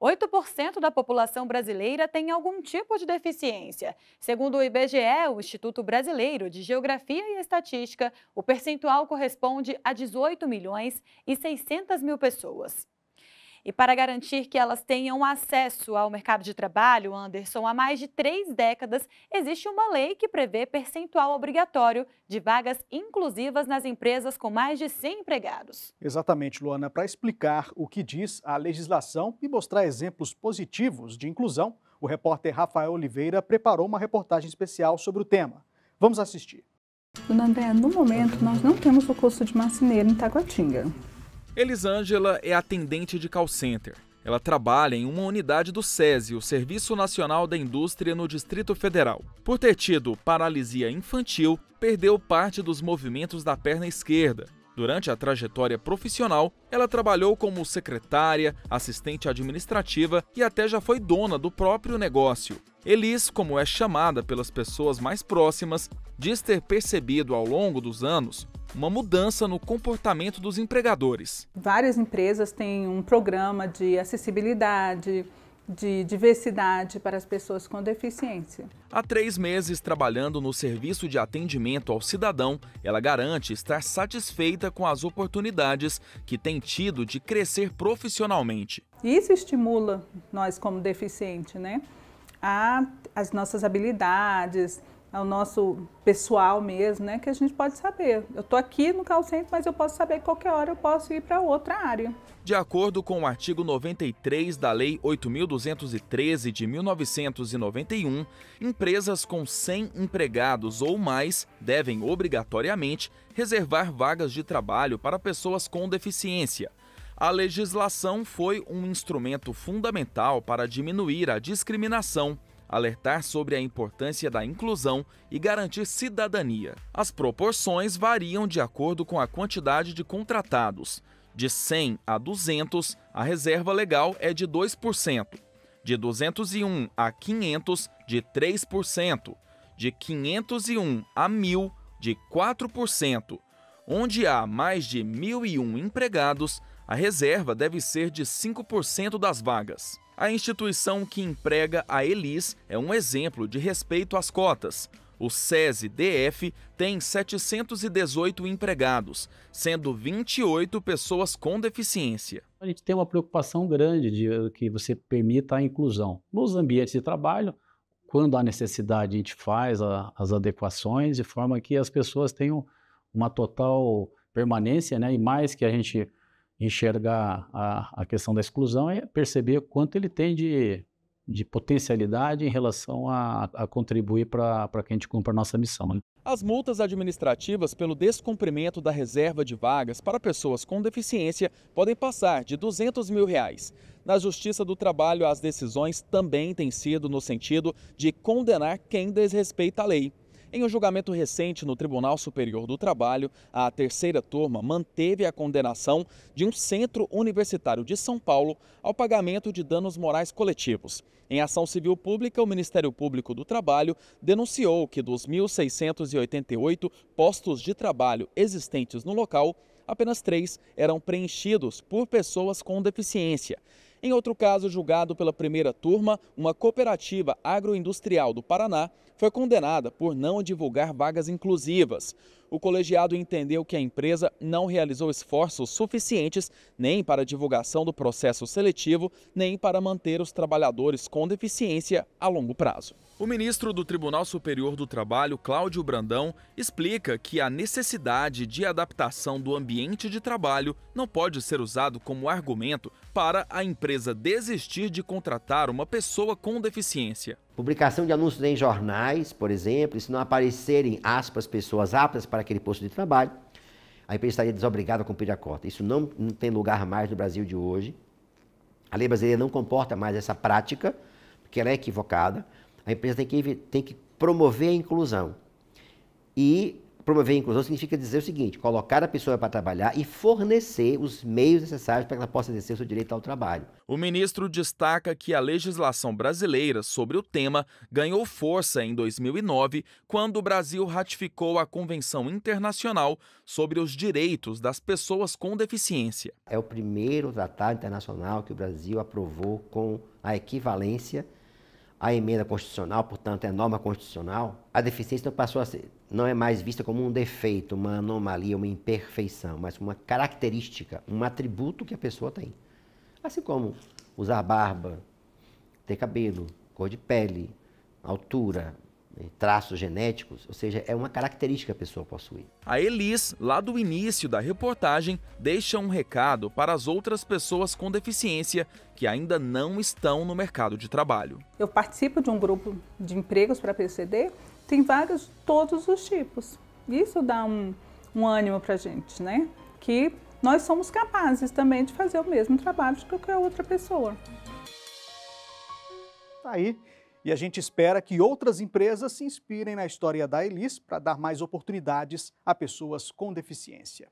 8% da população brasileira tem algum tipo de deficiência. Segundo o IBGE, o Instituto Brasileiro de Geografia e Estatística, o percentual corresponde a 18 milhões e 600 mil pessoas. E para garantir que elas tenham acesso ao mercado de trabalho, Anderson, há mais de três décadas existe uma lei que prevê percentual obrigatório de vagas inclusivas nas empresas com mais de 100 empregados. Exatamente, Luana. Para explicar o que diz a legislação e mostrar exemplos positivos de inclusão, o repórter Rafael Oliveira preparou uma reportagem especial sobre o tema. Vamos assistir. Dona Andréa, no momento nós não temos o curso de marceneiro em Taguatinga. Elisângela é atendente de call center. Ela trabalha em uma unidade do SESI, o Serviço Nacional da Indústria, no Distrito Federal. Por ter tido paralisia infantil, perdeu parte dos movimentos da perna esquerda. Durante a trajetória profissional, ela trabalhou como secretária, assistente administrativa e até já foi dona do próprio negócio. Elis, como é chamada pelas pessoas mais próximas, diz ter percebido ao longo dos anos uma mudança no comportamento dos empregadores. Várias empresas têm um programa de acessibilidade, de diversidade para as pessoas com deficiência. Há três meses trabalhando no serviço de atendimento ao cidadão, ela garante estar satisfeita com as oportunidades que tem tido de crescer profissionalmente. Isso estimula nós como deficiente, né? A, as nossas habilidades, ao nosso pessoal mesmo, né? Que a gente pode saber. Eu estou aqui no call center, mas eu posso saber que qualquer hora eu posso ir para outra área. De acordo com o artigo 93 da Lei 8.213 de 1991, empresas com 100 empregados ou mais devem obrigatoriamente reservar vagas de trabalho para pessoas com deficiência. A legislação foi um instrumento fundamental para diminuir a discriminação alertar sobre a importância da inclusão e garantir cidadania. As proporções variam de acordo com a quantidade de contratados. De 100 a 200, a reserva legal é de 2%. De 201 a 500, de 3%. De 501 a 1.000, de 4%. Onde há mais de 1.001 empregados, a reserva deve ser de 5% das vagas. A instituição que emprega a Elis é um exemplo de respeito às cotas. O SESI DF tem 718 empregados, sendo 28 pessoas com deficiência. A gente tem uma preocupação grande de eh, que você permita a inclusão. Nos ambientes de trabalho, quando há necessidade, a gente faz a, as adequações de forma que as pessoas tenham uma total permanência, né? E mais que a gente enxergar a, a questão da exclusão é perceber quanto ele tem de, de potencialidade em relação a, a contribuir para que a gente cumpra a nossa missão. Né? As multas administrativas pelo descumprimento da reserva de vagas para pessoas com deficiência podem passar de 200 mil reais. Na Justiça do Trabalho, as decisões também têm sido no sentido de condenar quem desrespeita a lei. Em um julgamento recente no Tribunal Superior do Trabalho, a terceira turma manteve a condenação de um centro universitário de São Paulo ao pagamento de danos morais coletivos. Em ação civil pública, o Ministério Público do Trabalho denunciou que dos 1.688 postos de trabalho existentes no local, apenas três eram preenchidos por pessoas com deficiência. Em outro caso, julgado pela primeira turma, uma cooperativa agroindustrial do Paraná foi condenada por não divulgar vagas inclusivas. O colegiado entendeu que a empresa não realizou esforços suficientes nem para a divulgação do processo seletivo, nem para manter os trabalhadores com deficiência a longo prazo. O ministro do Tribunal Superior do Trabalho, Cláudio Brandão, explica que a necessidade de adaptação do ambiente de trabalho não pode ser usado como argumento para a empresa empresa desistir de contratar uma pessoa com deficiência. Publicação de anúncios em jornais, por exemplo, e se não aparecerem, aspas, pessoas aptas para aquele posto de trabalho, a empresa estaria desobrigada a cumprir a cota. Isso não, não tem lugar mais no Brasil de hoje. A lei brasileira não comporta mais essa prática, porque ela é equivocada. A empresa tem que, tem que promover a inclusão. E promover a inclusão significa dizer o seguinte: colocar a pessoa para trabalhar e fornecer os meios necessários para que ela possa exercer o seu direito ao trabalho. O ministro destaca que a legislação brasileira sobre o tema ganhou força em 2009, quando o Brasil ratificou a Convenção Internacional sobre os Direitos das Pessoas com Deficiência. É o primeiro tratado internacional que o Brasil aprovou com a equivalência a emenda constitucional, portanto, é norma constitucional, a deficiência não passou a ser, não é mais vista como um defeito, uma anomalia, uma imperfeição, mas uma característica, um atributo que a pessoa tem. Assim como usar barba, ter cabelo, cor de pele, altura, traços genéticos, ou seja, é uma característica que a pessoa possui. A Elis, lá do início da reportagem, deixa um recado para as outras pessoas com deficiência que ainda não estão no mercado de trabalho. Eu participo de um grupo de empregos para PCD, tem vagas de todos os tipos. Isso dá um, um ânimo para a gente, né? Que nós somos capazes também de fazer o mesmo trabalho que qualquer outra pessoa. Tá aí e a gente espera que outras empresas se inspirem na história da Elis para dar mais oportunidades a pessoas com deficiência.